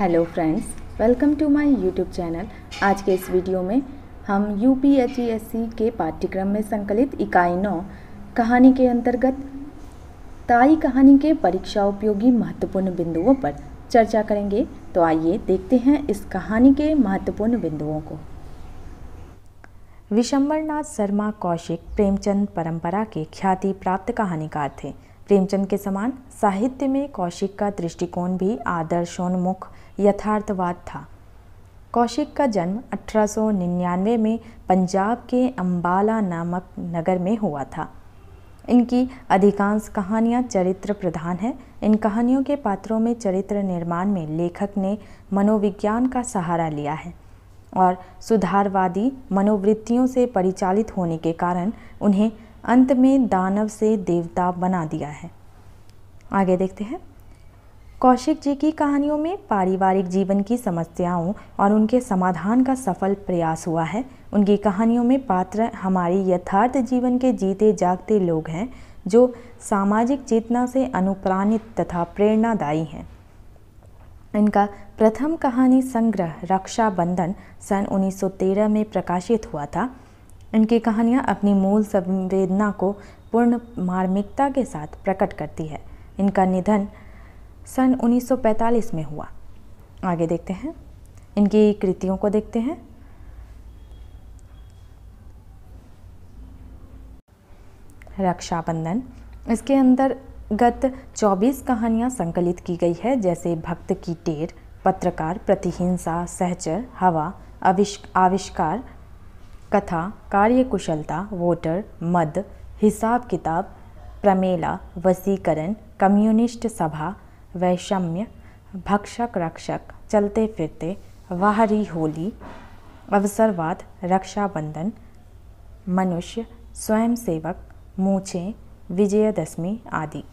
hello friends welcome to my YouTube channel आज के इस वीडियो में हम यू पी e के पाठ्यक्रम में संकलित इकाई नौ कहानी के अंतर्गत ताई कहानी के परीक्षा उपयोगी महत्वपूर्ण बिंदुओं पर चर्चा करेंगे तो आइए देखते हैं इस कहानी के महत्वपूर्ण बिंदुओं को विशंबरनाथ शर्मा कौशिक प्रेमचंद परंपरा के ख्याति प्राप्त कहानीकार थे प्रेमचंद के समान साहित्य में कौशिक का दृष्टिकोण भी आदर्शोन्मुख यथार्थवाद था कौशिक का जन्म 1899 में पंजाब के अंबाला नामक नगर में हुआ था इनकी अधिकांश कहानियां चरित्र प्रधान हैं इन कहानियों के पात्रों में चरित्र निर्माण में लेखक ने मनोविज्ञान का सहारा लिया है और सुधारवादी मनोवृत्तियों से परिचालित होने के कारण उन्हें अंत में दानव से देवता बना दिया है आगे देखते हैं कौशिक जी की कहानियों में पारिवारिक जीवन की समस्याओं और उनके समाधान का सफल प्रयास हुआ है उनकी कहानियों में पात्र हमारे यथार्थ जीवन के जीते जागते लोग हैं जो सामाजिक चेतना से अनुप्राणित तथा प्रेरणादायी हैं इनका प्रथम कहानी संग्रह रक्षाबंधन सन 1913 में प्रकाशित हुआ था उनकी कहानियाँ अपनी मूल संवेदना को पूर्ण मार्मिकता के साथ प्रकट करती है इनका निधन सन 1945 में हुआ आगे देखते हैं इनकी कृतियों को देखते हैं रक्षाबंधन इसके अंदर गत 24 कहानियां संकलित की गई है जैसे भक्त की टेर पत्रकार प्रतिहिंसा सहचर हवा आविष्कार कथा कार्यकुशलता वोटर मद हिसाब किताब प्रमेला वसीकरण कम्युनिस्ट सभा वैषम्य भक्षक रक्षक चलते फिरते वाहरी होली अवसरवाद रक्षाबंधन मनुष्य स्वयंसेवक मूछें विजयदशमी आदि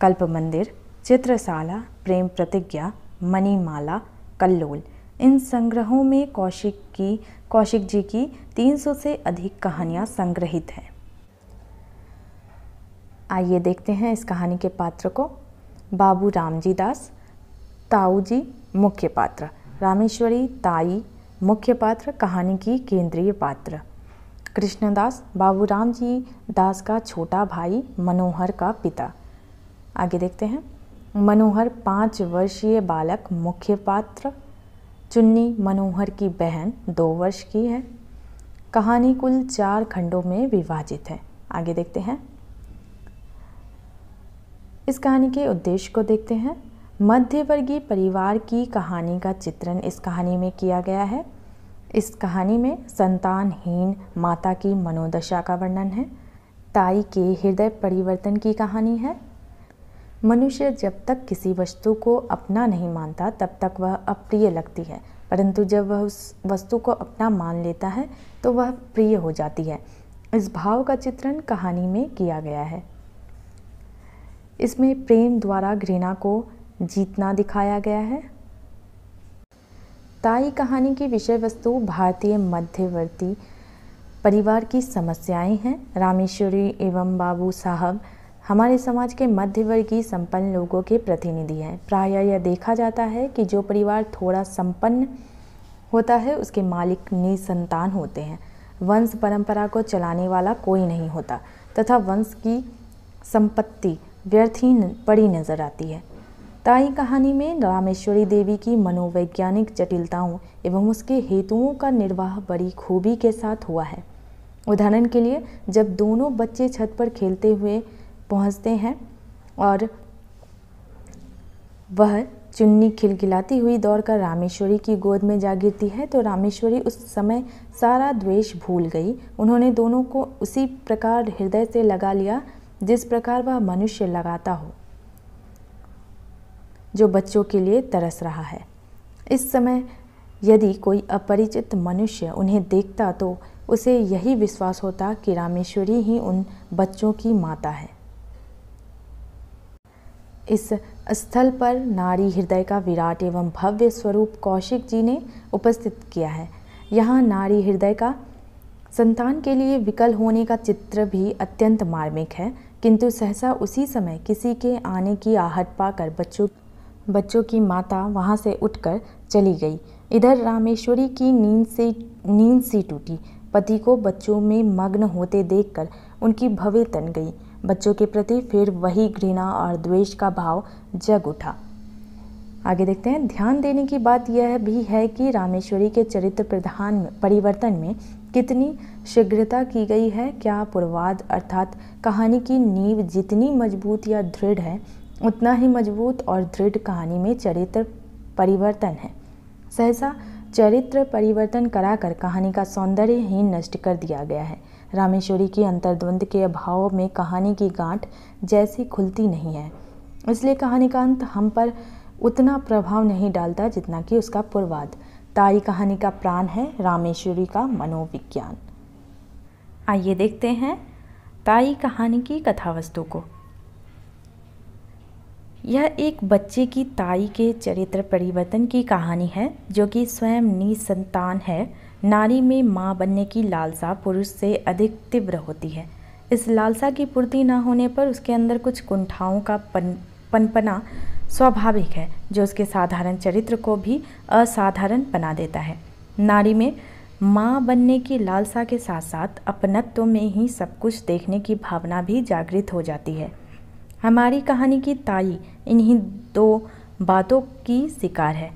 कल्प मंदिर चित्रशाला प्रेम प्रतिज्ञा मणिमाला कल्लोल इन संग्रहों में कौशिक की कौशिक जी की 300 से अधिक कहानियाँ संग्रहित हैं आइए देखते हैं इस कहानी के पात्र को बाबू रामजी दास ताऊ जी मुख्य पात्र रामेश्वरी ताई मुख्य पात्र कहानी की केंद्रीय पात्र कृष्णदास राम जी दास का छोटा भाई मनोहर का पिता आगे देखते हैं मनोहर पाँच वर्षीय बालक मुख्य पात्र चुन्नी मनोहर की बहन दो वर्ष की है कहानी कुल चार खंडों में विभाजित है आगे देखते हैं इस कहानी के उद्देश्य को देखते हैं मध्यवर्गीय परिवार की कहानी का चित्रण इस कहानी में किया गया है इस कहानी में संतानहीन माता की मनोदशा का वर्णन है ताई के हृदय परिवर्तन की कहानी है मनुष्य जब तक किसी वस्तु को अपना नहीं मानता तब तक वह अप्रिय लगती है परंतु जब वह उस वस्तु को अपना मान लेता है तो वह प्रिय हो जाती है इस भाव का चित्रण कहानी में किया गया है इसमें प्रेम द्वारा घृणा को जीतना दिखाया गया है ताई कहानी की विषय वस्तु भारतीय मध्यवर्ती परिवार की समस्याएं हैं रामेश्वरी एवं बाबू साहब हमारे समाज के मध्य वर्गीय संपन्न लोगों के प्रतिनिधि हैं प्रायः यह देखा जाता है कि जो परिवार थोड़ा संपन्न होता है उसके मालिक निसंतान होते हैं वंश परंपरा को चलाने वाला कोई नहीं होता तथा वंश की संपत्ति व्यर्थ ही पड़ी नजर आती है ताई कहानी में रामेश्वरी देवी की मनोवैज्ञानिक जटिलताओं एवं उसके हेतुओं का निर्वाह बड़ी खूबी के साथ हुआ है उदाहरण के लिए जब दोनों बच्चे छत पर खेलते हुए पहुंचते हैं और वह चुन्नी खिलखिलाती हुई दौड़कर रामेश्वरी की गोद में जा गिरती है तो रामेश्वरी उस समय सारा द्वेष भूल गई उन्होंने दोनों को उसी प्रकार हृदय से लगा लिया जिस प्रकार वह मनुष्य लगाता हो जो बच्चों के लिए तरस रहा है इस समय यदि कोई अपरिचित मनुष्य उन्हें देखता तो उसे यही विश्वास होता कि रामेश्वरी ही उन बच्चों की माता है इस स्थल पर नारी हृदय का विराट एवं भव्य स्वरूप कौशिक जी ने उपस्थित किया है यहाँ नारी हृदय का संतान के लिए विकल होने का चित्र भी अत्यंत मार्मिक है किंतु सहसा उसी समय किसी के आने की आहट पाकर बच्चों बच्चों की माता वहाँ से उठकर चली गई इधर रामेश्वरी की नींद से नींद सी टूटी पति को बच्चों में मग्न होते देखकर उनकी भवे तन गई बच्चों के प्रति फिर वही घृणा और द्वेष का भाव जग उठा आगे देखते हैं ध्यान देने की बात यह भी है कि रामेश्वरी के चरित्र प्रधान परिवर्तन में कितनी शीघ्रता की गई है क्या पूर्वाद अर्थात कहानी की नींव जितनी मजबूत या दृढ़ है उतना ही मजबूत और दृढ़ कहानी में चरित्र परिवर्तन है सहसा चरित्र परिवर्तन कराकर कहानी का सौंदर्य ही नष्ट कर दिया गया है रामेश्वरी की अंतर्द्वंद के अभाव में कहानी की गांठ जैसी खुलती नहीं है इसलिए कहानी का अंत हम पर उतना प्रभाव नहीं डालता जितना कि उसका पूर्वाद ताई कहानी का प्राण है रामेश्वरी का मनोविज्ञान आइए देखते हैं ताई कहानी की कथावस्तु को यह एक बच्चे की ताई के चरित्र परिवर्तन की कहानी है जो कि स्वयं निसंतान है नारी में माँ बनने की लालसा पुरुष से अधिक तीव्र होती है इस लालसा की पूर्ति न होने पर उसके अंदर कुछ कुंठाओं का पन पनपना स्वाभाविक है जो उसके साधारण चरित्र को भी असाधारण बना देता है नारी में माँ बनने की लालसा के साथ साथ अपनत्व में ही सब कुछ देखने की भावना भी जागृत हो जाती है हमारी कहानी की ताई इन्हीं दो बातों की शिकार है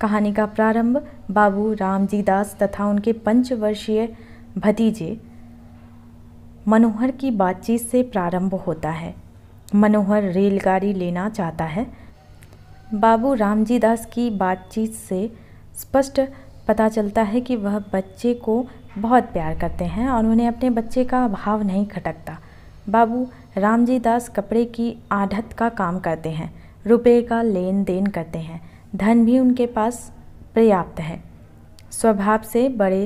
कहानी का प्रारंभ बाबू रामजी दास तथा उनके पंचवर्षीय भतीजे मनोहर की बातचीत से प्रारंभ होता है मनोहर रेलगाड़ी लेना चाहता है बाबू रामजी दास की बातचीत से स्पष्ट पता चलता है कि वह बच्चे को बहुत प्यार करते हैं और उन्हें अपने बच्चे का अभाव नहीं खटकता बाबू रामजी दास कपड़े की आढ़त का काम करते हैं रुपये का लेन देन करते हैं धन भी उनके पास पर्याप्त है स्वभाव से बड़े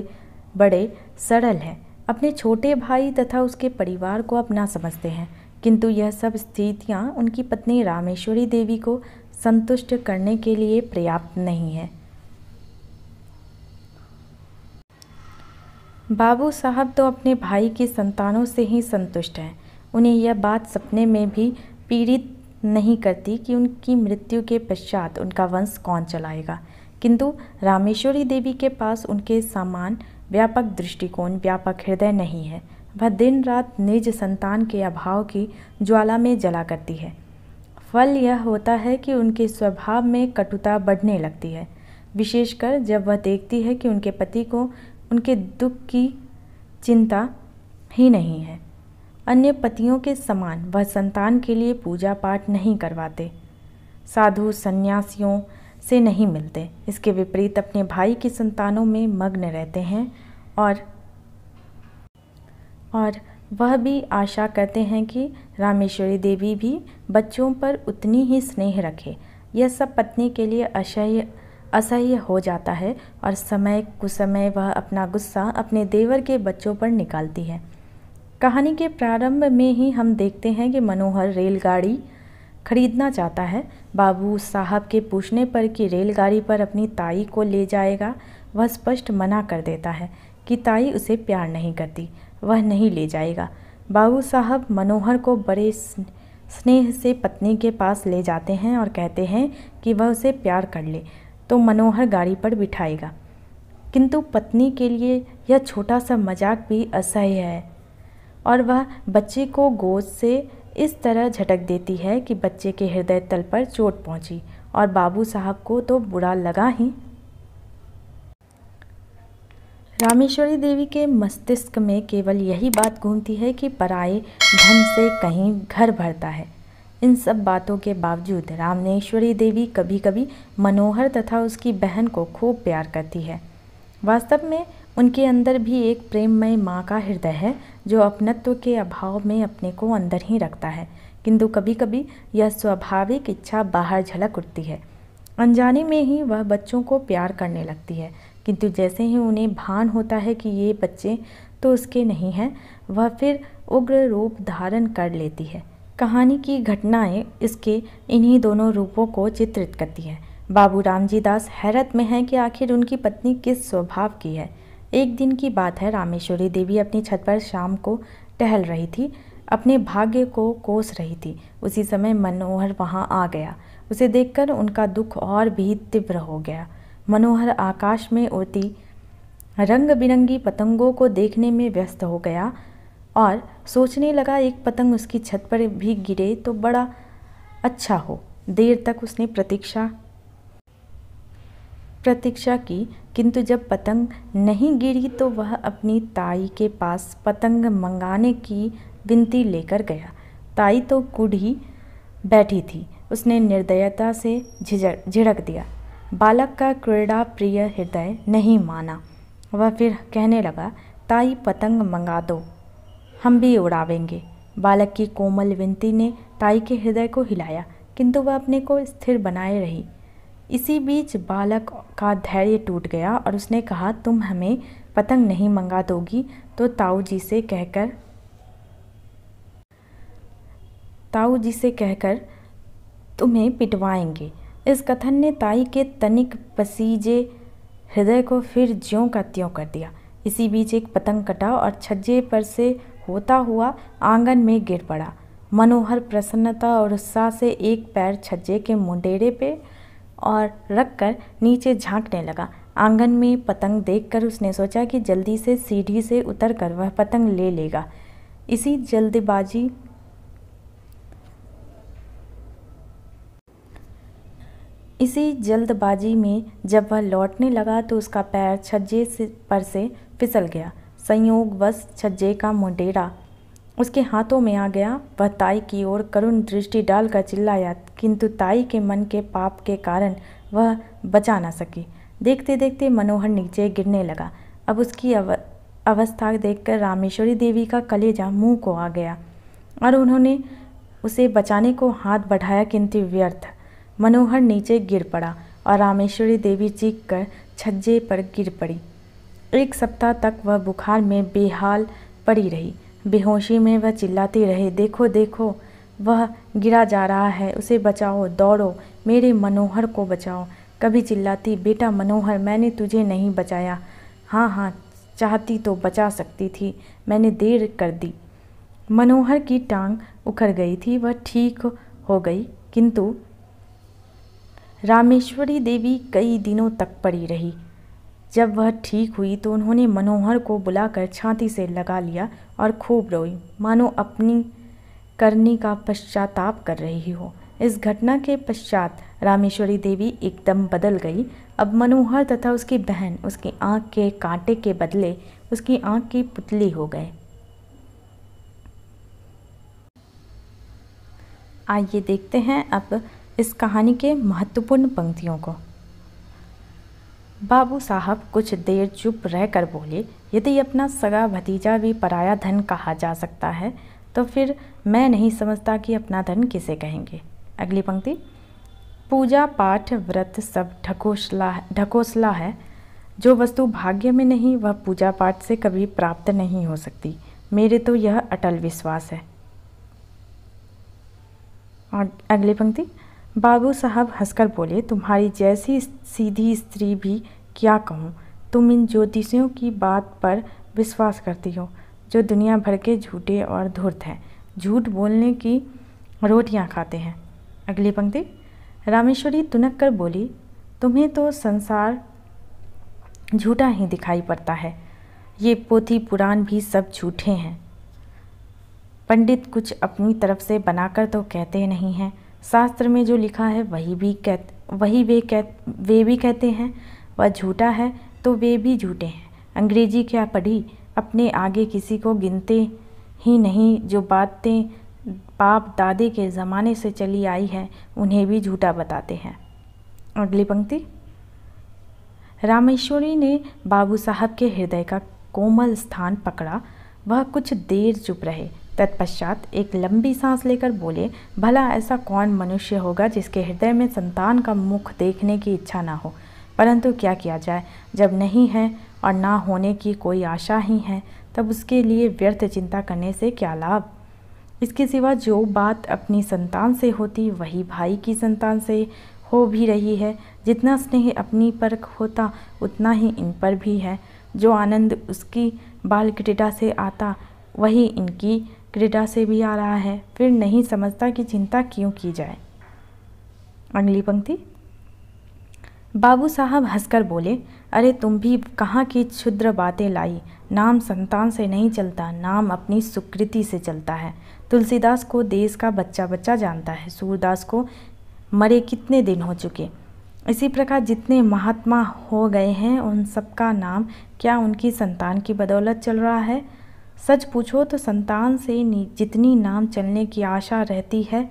बड़े सरल हैं अपने छोटे भाई तथा उसके परिवार को अपना समझते हैं किंतु यह सब स्थितियाँ उनकी पत्नी रामेश्वरी देवी को संतुष्ट करने के लिए पर्याप्त नहीं है बाबू साहब तो अपने भाई की संतानों से ही संतुष्ट हैं उन्हें यह बात सपने में भी पीड़ित नहीं करती कि उनकी मृत्यु के पश्चात उनका वंश कौन चलाएगा किंतु रामेश्वरी देवी के पास उनके समान व्यापक दृष्टिकोण व्यापक हृदय नहीं है वह दिन रात निज संतान के अभाव की ज्वाला में जला करती है फल यह होता है कि उनके स्वभाव में कटुता बढ़ने लगती है विशेषकर जब वह देखती है कि उनके पति को उनके दुख की चिंता ही नहीं है अन्य पतियों के समान वह संतान के लिए पूजा पाठ नहीं करवाते साधु संन्यासियों से नहीं मिलते इसके विपरीत अपने भाई की संतानों में मग्न रहते हैं और और वह भी आशा करते हैं कि रामेश्वरी देवी भी बच्चों पर उतनी ही स्नेह रखे यह सब पत्नी के लिए असह्य असह्य हो जाता है और समय कुसमय वह अपना गुस्सा अपने देवर के बच्चों पर निकालती है कहानी के प्रारंभ में ही हम देखते हैं कि मनोहर रेलगाड़ी खरीदना चाहता है बाबू साहब के पूछने पर कि रेलगाड़ी पर अपनी ताई को ले जाएगा वह स्पष्ट मना कर देता है कि ताई उसे प्यार नहीं करती वह नहीं ले जाएगा बाबू साहब मनोहर को बड़े स्नेह से पत्नी के पास ले जाते हैं और कहते हैं कि वह उसे प्यार कर ले तो मनोहर गाड़ी पर बिठाएगा किंतु पत्नी के लिए यह छोटा सा मजाक भी असह्य है और वह बच्चे को गोद से इस तरह झटक देती है कि बच्चे के हृदय तल पर चोट पहुंची और बाबू साहब को तो बुरा लगा ही रामेश्वरी देवी के मस्तिष्क में केवल यही बात घूमती है कि पराए धन से कहीं घर भरता है इन सब बातों के बावजूद रामनेश्वरी देवी कभी कभी मनोहर तथा उसकी बहन को खूब प्यार करती है वास्तव में उनके अंदर भी एक प्रेममय माँ का हृदय है जो अपनत्व के अभाव में अपने को अंदर ही रखता है किंतु कभी कभी यह स्वाभाविक इच्छा बाहर झलक उठती है अनजाने में ही वह बच्चों को प्यार करने लगती है किंतु जैसे ही उन्हें भान होता है कि ये बच्चे तो उसके नहीं हैं वह फिर उग्र रूप धारण कर लेती है कहानी की घटनाएं इसके इन्हीं दोनों रूपों को चित्रित करती हैं बाबू रामजी दास हैरत में हैं कि आखिर उनकी पत्नी किस स्वभाव की है एक दिन की बात है रामेश्वरी देवी अपनी छत पर शाम को टहल रही थी अपने भाग्य को कोस रही थी उसी समय मनोहर वहाँ आ गया उसे देखकर उनका दुख और भी तीव्र हो गया मनोहर आकाश में उड़ती रंग बिरंगी पतंगों को देखने में व्यस्त हो गया और सोचने लगा एक पतंग उसकी छत पर भी गिरे तो बड़ा अच्छा हो देर तक उसने प्रतीक्षा प्रतीक्षा की किंतु जब पतंग नहीं गिरी तो वह अपनी ताई के पास पतंग मंगाने की विनती लेकर गया ताई तो ही बैठी थी उसने निर्दयता से झिझक झिड़क दिया बालक का क्रीड़ा प्रिय हृदय नहीं माना वह फिर कहने लगा ताई पतंग मंगा दो हम भी उड़ावेंगे बालक की कोमल विनती ने ताई के हृदय को हिलाया किंतु वह अपने को स्थिर बनाए रही इसी बीच बालक का धैर्य टूट गया और उसने कहा तुम हमें पतंग नहीं मंगा दोगी तो ताऊ जी से कहकर ताऊ जी से कहकर तुम्हें पिटवाएंगे इस कथन ने ताई के तनिक पसीजे हृदय को फिर ज्यों का त्यों कर दिया इसी बीच एक पतंग कटा और छज्जे पर से होता हुआ आंगन में गिर पड़ा मनोहर प्रसन्नता और उत्साह से एक पैर छज्जे के मुंडेरे पे और रखकर नीचे झांकने लगा आंगन में पतंग देखकर उसने सोचा कि जल्दी से सीढ़ी से उतरकर वह पतंग ले लेगा इसी जल्दबाजी इसी जल्दबाजी में जब वह लौटने लगा तो उसका पैर छज्जे से पर से फिसल गया संयोगवश छज्जे का मुंडेरा उसके हाथों में आ गया वह ताई की ओर करुण दृष्टि डालकर चिल्लाया किंतु ताई के मन के पाप के कारण वह बचा ना सकी देखते देखते मनोहर नीचे गिरने लगा अब उसकी अव अवस्था देखकर रामेश्वरी देवी का कलेजा मुंह को आ गया और उन्होंने उसे बचाने को हाथ बढ़ाया किंतु व्यर्थ मनोहर नीचे गिर पड़ा और रामेश्वरी देवी चीख कर छज्जे पर गिर पड़ी एक सप्ताह तक वह बुखार में बेहाल पड़ी रही बेहोशी में वह चिल्लाती रही देखो देखो वह गिरा जा रहा है उसे बचाओ दौड़ो मेरे मनोहर को बचाओ कभी चिल्लाती बेटा मनोहर मैंने तुझे नहीं बचाया हाँ हाँ चाहती तो बचा सकती थी मैंने देर कर दी मनोहर की टांग उखड़ गई थी वह ठीक हो गई किंतु रामेश्वरी देवी कई दिनों तक पड़ी रही जब वह ठीक हुई तो उन्होंने मनोहर को बुलाकर छाती से लगा लिया और खूब रोई मानो अपनी करनी का पश्चाताप कर रही हो इस घटना के पश्चात रामेश्वरी देवी एकदम बदल गई अब मनोहर तथा उसकी बहन उसकी आँख के कांटे के बदले उसकी आँख की पुतली हो गए आइए देखते हैं अब इस कहानी के महत्वपूर्ण पंक्तियों को बाबू साहब कुछ देर चुप रहकर बोले यदि अपना सगा भतीजा भी पराया धन कहा जा सकता है तो फिर मैं नहीं समझता कि अपना धन किसे कहेंगे अगली पंक्ति पूजा पाठ व्रत सब ढकोसला ढकोसला है जो वस्तु भाग्य में नहीं वह पूजा पाठ से कभी प्राप्त नहीं हो सकती मेरे तो यह अटल विश्वास है और अगली पंक्ति बाबू साहब हंसकर बोले तुम्हारी जैसी सीधी स्त्री भी क्या कहूँ तुम इन ज्योतिषियों की बात पर विश्वास करती हो जो दुनिया भर के झूठे और धूर्त हैं झूठ बोलने की रोटियाँ खाते हैं अगली पंक्ति रामेश्वरी तुनक कर बोली तुम्हें तो संसार झूठा ही दिखाई पड़ता है ये पोथी पुराण भी सब झूठे हैं पंडित कुछ अपनी तरफ से बनाकर तो कहते नहीं हैं शास्त्र में जो लिखा है वही भी कह वही वे कह वे भी कहते हैं वह झूठा है तो वे भी झूठे हैं अंग्रेजी क्या पढ़ी अपने आगे किसी को गिनते ही नहीं जो बातें बाप दादे के ज़माने से चली आई है उन्हें भी झूठा बताते हैं अगली पंक्ति रामेश्वरी ने बाबू साहब के हृदय का कोमल स्थान पकड़ा वह कुछ देर चुप रहे तत्पश्चात एक लंबी सांस लेकर बोले भला ऐसा कौन मनुष्य होगा जिसके हृदय में संतान का मुख देखने की इच्छा ना हो परंतु क्या किया जाए जब नहीं है और ना होने की कोई आशा ही है तब उसके लिए व्यर्थ चिंता करने से क्या लाभ इसके सिवा जो बात अपनी संतान से होती वही भाई की संतान से हो भी रही है जितना स्नेह अपनी पर होता उतना ही इन पर भी है जो आनंद उसकी बाल क्रीडा से आता वही इनकी क्रीडा से भी आ रहा है फिर नहीं समझता कि चिंता क्यों की जाए अगली पंक्ति बाबू साहब हंसकर बोले अरे तुम भी कहाँ की क्षुद्र बातें लाई नाम संतान से नहीं चलता नाम अपनी सुकृति से चलता है तुलसीदास को देश का बच्चा बच्चा जानता है सूरदास को मरे कितने दिन हो चुके इसी प्रकार जितने महात्मा हो गए हैं उन सबका नाम क्या उनकी संतान की बदौलत चल रहा है सच पूछो तो संतान से जितनी नाम चलने की आशा रहती है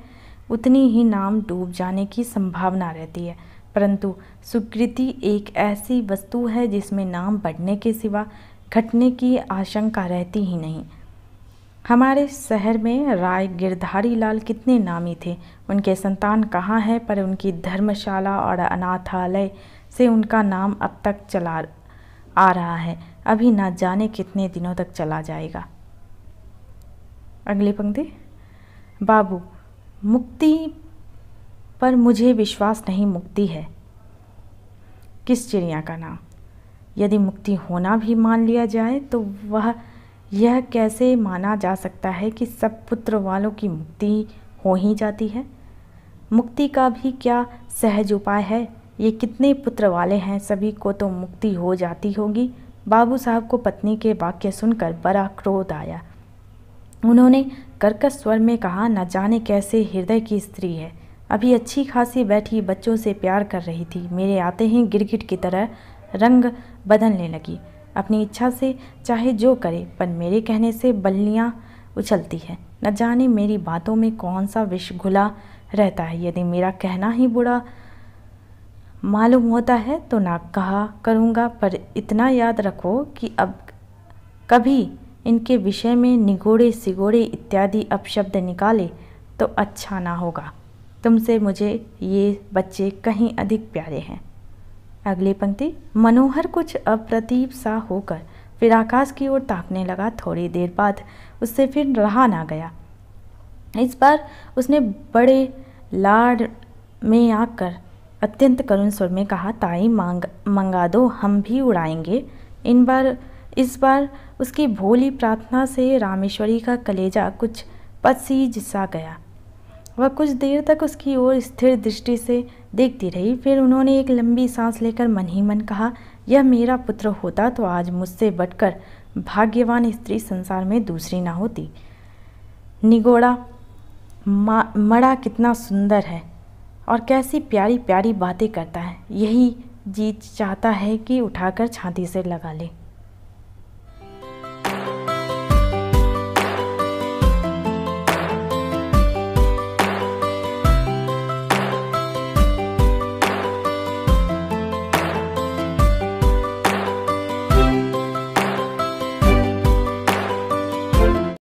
उतनी ही नाम डूब जाने की संभावना रहती है परंतु सुकृति एक ऐसी वस्तु है जिसमें नाम बढ़ने के सिवा घटने की आशंका रहती ही नहीं हमारे शहर में राय गिरधारी लाल कितने नामी थे उनके संतान कहाँ है पर उनकी धर्मशाला और अनाथालय से उनका नाम अब तक चला आ रहा है अभी ना जाने कितने दिनों तक चला जाएगा अगली पंक्ति बाबू मुक्ति पर मुझे विश्वास नहीं मुक्ति है किस चिड़िया का नाम यदि मुक्ति होना भी मान लिया जाए तो वह यह कैसे माना जा सकता है कि सब पुत्र वालों की मुक्ति हो ही जाती है मुक्ति का भी क्या सहज उपाय है ये कितने पुत्र वाले हैं सभी को तो मुक्ति हो जाती होगी बाबू साहब को पत्नी के वाक्य सुनकर बड़ा क्रोध आया उन्होंने कर्कश स्वर में कहा न जाने कैसे हृदय की स्त्री है अभी अच्छी खासी बैठी बच्चों से प्यार कर रही थी मेरे आते ही गिरगिट की तरह रंग बदलने लगी अपनी इच्छा से चाहे जो करे पर मेरे कहने से बल्लियाँ उछलती है न जाने मेरी बातों में कौन सा विष घुला रहता है यदि मेरा कहना ही बुरा मालूम होता है तो ना कहा करूँगा पर इतना याद रखो कि अब कभी इनके विषय में निगोड़े सिगोड़े इत्यादि अपशब्द निकाले तो अच्छा ना होगा तुमसे मुझे ये बच्चे कहीं अधिक प्यारे हैं अगली पंक्ति मनोहर कुछ अप्रतीब सा होकर फिर आकाश की ओर ताकने लगा थोड़ी देर बाद उससे फिर रहा ना गया इस बार उसने बड़े लाड में आकर अत्यंत करुण स्वर में कहा ताई मांग मंगा दो हम भी उड़ाएंगे इन बार इस बार उसकी भोली प्रार्थना से रामेश्वरी का कलेजा कुछ पसी जिस्सा गया वह कुछ देर तक उसकी ओर स्थिर दृष्टि से देखती रही फिर उन्होंने एक लंबी सांस लेकर मन ही मन कहा यह मेरा पुत्र होता तो आज मुझसे बटकर भाग्यवान स्त्री संसार में दूसरी ना होती निगोड़ा मड़ा कितना सुंदर है और कैसी प्यारी प्यारी बातें करता है यही जीत चाहता है कि उठाकर छाती से लगा ले